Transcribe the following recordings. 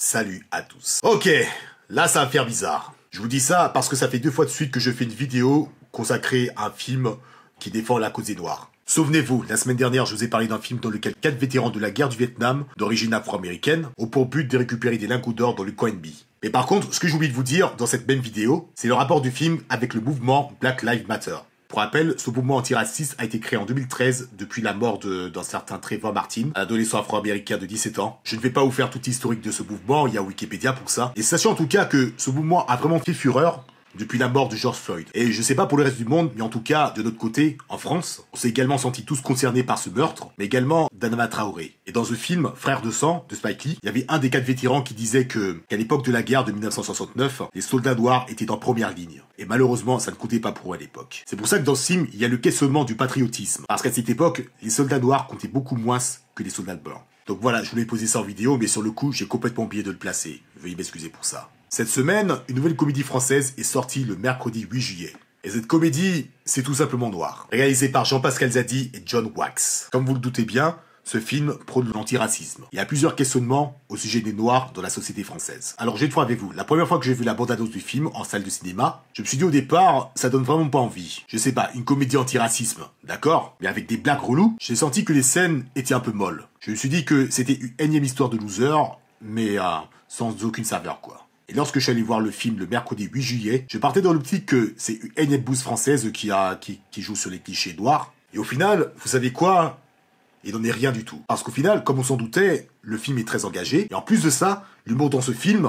Salut à tous. Ok, là ça va faire bizarre. Je vous dis ça parce que ça fait deux fois de suite que je fais une vidéo consacrée à un film qui défend la cause des Noirs. Souvenez-vous, la semaine dernière, je vous ai parlé d'un film dans lequel quatre vétérans de la guerre du Vietnam, d'origine afro-américaine, ont pour but de récupérer des lingots d'or dans le coin Mais par contre, ce que j'oublie de vous dire dans cette même vidéo, c'est le rapport du film avec le mouvement Black Lives Matter. Pour rappel, ce mouvement antiraciste a été créé en 2013 depuis la mort d'un certain Trevor Martin, un adolescent afro-américain de 17 ans. Je ne vais pas vous faire tout l'historique de ce mouvement, il y a Wikipédia pour ça. Et sachez en tout cas que ce mouvement a vraiment fait fureur depuis la mort de George Floyd. Et je sais pas pour le reste du monde, mais en tout cas, de notre côté, en France, on s'est également senti tous concernés par ce meurtre, mais également d'Anna Traoré. Et dans ce film, Frères de sang, de Spike Lee, il y avait un des quatre vétérans qui disait que, qu'à l'époque de la guerre de 1969, les soldats noirs étaient en première ligne et malheureusement ça ne coûtait pas pour eux à l'époque. C'est pour ça que dans Sim, il y a le caissement du patriotisme, parce qu'à cette époque, les soldats noirs comptaient beaucoup moins que les soldats blancs. Donc voilà, je voulais poser ça en vidéo, mais sur le coup, j'ai complètement oublié de le placer. Veuillez m'excuser pour ça. Cette semaine, une nouvelle comédie française est sortie le mercredi 8 juillet. Et cette comédie, c'est tout simplement noir. Réalisée par Jean-Pascal Zadi et John Wax. Comme vous le doutez bien, ce film prône l'antiracisme. Il y a plusieurs questionnements au sujet des Noirs dans la société française. Alors j'ai une fois avec vous, la première fois que j'ai vu la bande-annonce du film en salle de cinéma, je me suis dit au départ, ça donne vraiment pas envie. Je sais pas, une comédie antiracisme, d'accord Mais avec des blagues relous, j'ai senti que les scènes étaient un peu molles. Je me suis dit que c'était une énième histoire de loser, mais euh, sans aucune saveur quoi. Et lorsque je suis allé voir le film le mercredi 8 juillet, je partais dans l'optique que c'est une énième bouse française qui, qui joue sur les clichés noirs. Et au final, vous savez quoi hein et n'en est rien du tout. Parce qu'au final, comme on s'en doutait, le film est très engagé, et en plus de ça, l'humour dans ce film,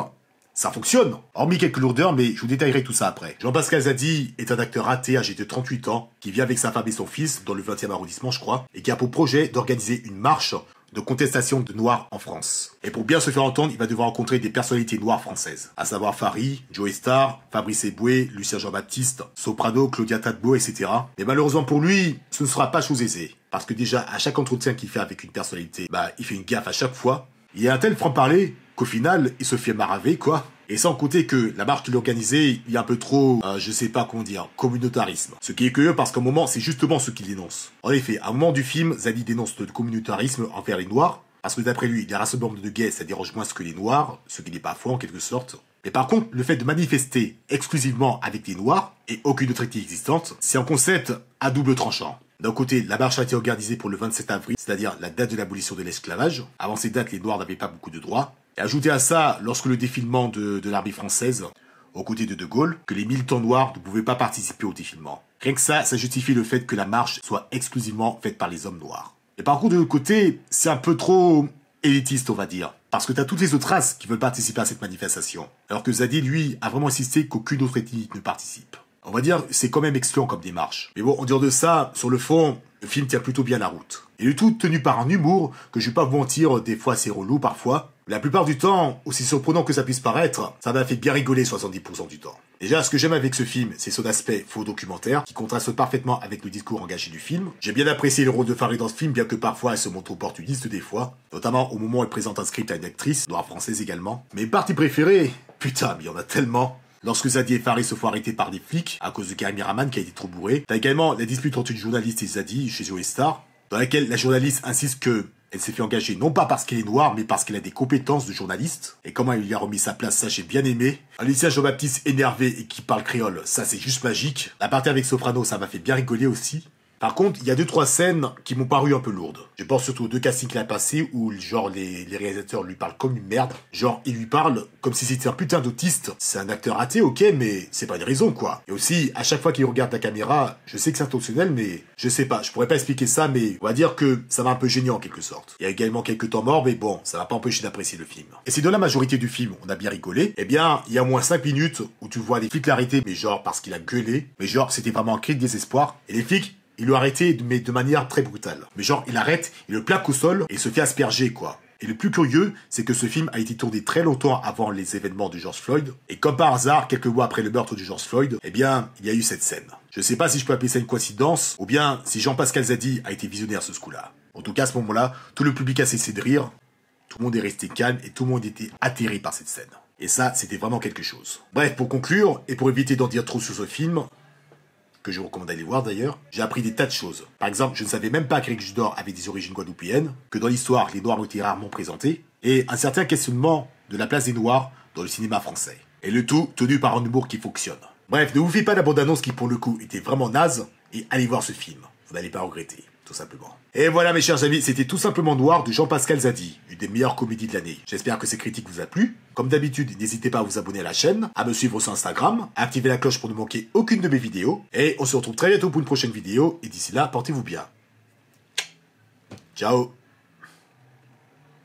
ça fonctionne. Hormis quelques lourdeurs, mais je vous détaillerai tout ça après. Jean-Pascal Zadi est un acteur athée âgé de 38 ans, qui vit avec sa femme et son fils dans le 20e arrondissement, je crois, et qui a pour projet d'organiser une marche de contestation de Noirs en France. Et pour bien se faire entendre, il va devoir rencontrer des personnalités noires françaises, à savoir Fari, Joey Starr, Fabrice Eboué, Lucien Jean-Baptiste, Soprano, Claudia Tadbo, etc. Mais malheureusement pour lui, ce ne sera pas chose aisée. Parce que déjà, à chaque entretien qu'il fait avec une personnalité, bah, il fait une gaffe à chaque fois. Il y a un tel franc-parler qu'au final, il se fait maraver, quoi. Et sans compter que la marche qui l'organisait, il y a un peu trop, euh, je sais pas comment dire, communautarisme. Ce qui est curieux parce qu'à un moment, c'est justement ce qu'il dénonce. En effet, à un moment du film, Zadi dénonce le communautarisme envers les Noirs, parce que d'après lui, les rassemblements de gays, ça dérange moins que les Noirs, ce qui n'est pas faux en quelque sorte. Mais par contre, le fait de manifester exclusivement avec les Noirs, et aucune autre équipe existante, c'est un concept à double tranchant. D'un côté, la marche a été organisée pour le 27 avril, c'est-à-dire la date de l'abolition de l'esclavage. Avant cette date, les Noirs n'avaient pas beaucoup de droits. Et ajoutez à ça, lorsque le défilement de, l'armée française, aux côtés de De Gaulle, que les militants noirs ne pouvaient pas participer au défilement. Rien que ça, ça justifie le fait que la marche soit exclusivement faite par les hommes noirs. Et par contre, de l'autre côté, c'est un peu trop élitiste, on va dire. Parce que t'as toutes les autres races qui veulent participer à cette manifestation. Alors que Zadie, lui, a vraiment insisté qu'aucune autre ethnie ne participe. On va dire, c'est quand même excellent comme démarche. Mais bon, en dehors de ça, sur le fond, le film tient plutôt bien la route. Et le tout tenu par un humour que je vais pas vous mentir, des fois c'est relou parfois, la plupart du temps, aussi surprenant que ça puisse paraître, ça m'a fait bien rigoler 70% du temps. Déjà, ce que j'aime avec ce film, c'est son aspect faux documentaire, qui contraste parfaitement avec le discours engagé du film. J'ai bien apprécié le rôle de Farid dans ce film, bien que parfois elle se montre opportuniste des fois, notamment au moment où elle présente un script à une actrice, noire française également. Mes parties préférées, putain, mais il y en a tellement Lorsque Zadie et Farid se font arrêter par des flics à cause de Karim qui a été trop bourré, t'as également la dispute entre une journaliste et Zadie chez Joey Star, dans laquelle la journaliste insiste que elle s'est fait engager non pas parce qu'elle est noire, mais parce qu'elle a des compétences de journaliste. Et comment il lui a remis sa place, ça j'ai bien aimé. Alicia Jean-Baptiste énervée et qui parle créole, ça c'est juste magique. La partie avec Soprano, ça m'a fait bien rigoler aussi. Par contre, il y a deux trois scènes qui m'ont paru un peu lourdes. Je pense surtout aux deux castings qu'il a passé où genre les, réalisateurs lui parlent comme une merde. Genre ils lui parlent comme si c'était un putain d'autiste. C'est un acteur athée, ok, mais c'est pas une raison quoi. Et aussi, à chaque fois qu'il regarde la caméra, je sais que c'est intentionnel, mais je sais pas, je pourrais pas expliquer ça, mais on va dire que ça va un peu gêné en quelque sorte. Il y a également quelques temps morts, mais bon, ça va pas empêcher d'apprécier le film. Et si dans la majorité du film on a bien rigolé, eh bien il y a au moins cinq minutes où tu vois les flics l'arrêter, mais genre parce qu'il a gueulé, mais genre c'était vraiment un cri de désespoir. Et les flics il l'a arrêté, mais de manière très brutale. Mais genre, il arrête, il le plaque au sol et se fait asperger, quoi. Et le plus curieux, c'est que ce film a été tourné très longtemps avant les événements de George Floyd, et comme par hasard, quelques mois après le meurtre de George Floyd, eh bien, il y a eu cette scène. Je sais pas si je peux appeler ça une coïncidence, ou bien si Jean-Pascal Zadi a été visionnaire ce coup-là. En tout cas, à ce moment-là, tout le public a cessé de rire, tout le monde est resté calme et tout le monde était atterré par cette scène. Et ça, c'était vraiment quelque chose. Bref, pour conclure, et pour éviter d'en dire trop sur ce film, que je recommande d'aller voir d'ailleurs, j'ai appris des tas de choses. Par exemple, je ne savais même pas qu'Eric Judor avait des origines guadeloupéennes, que dans l'histoire, les Noirs étaient rarement présentés, et un certain questionnement de la place des Noirs dans le cinéma français. Et le tout tenu par un humour qui fonctionne. Bref, ne vous fiez pas la bande-annonce qui pour le coup était vraiment naze, et allez voir ce film, vous n'allez pas regretter simplement. Et voilà mes chers amis, c'était tout simplement Noir de Jean-Pascal Zadi, une des meilleures comédies de l'année. J'espère que ces critiques vous a plu. Comme d'habitude, n'hésitez pas à vous abonner à la chaîne, à me suivre sur Instagram, à activer la cloche pour ne manquer aucune de mes vidéos. Et on se retrouve très bientôt pour une prochaine vidéo. Et d'ici là, portez-vous bien. Ciao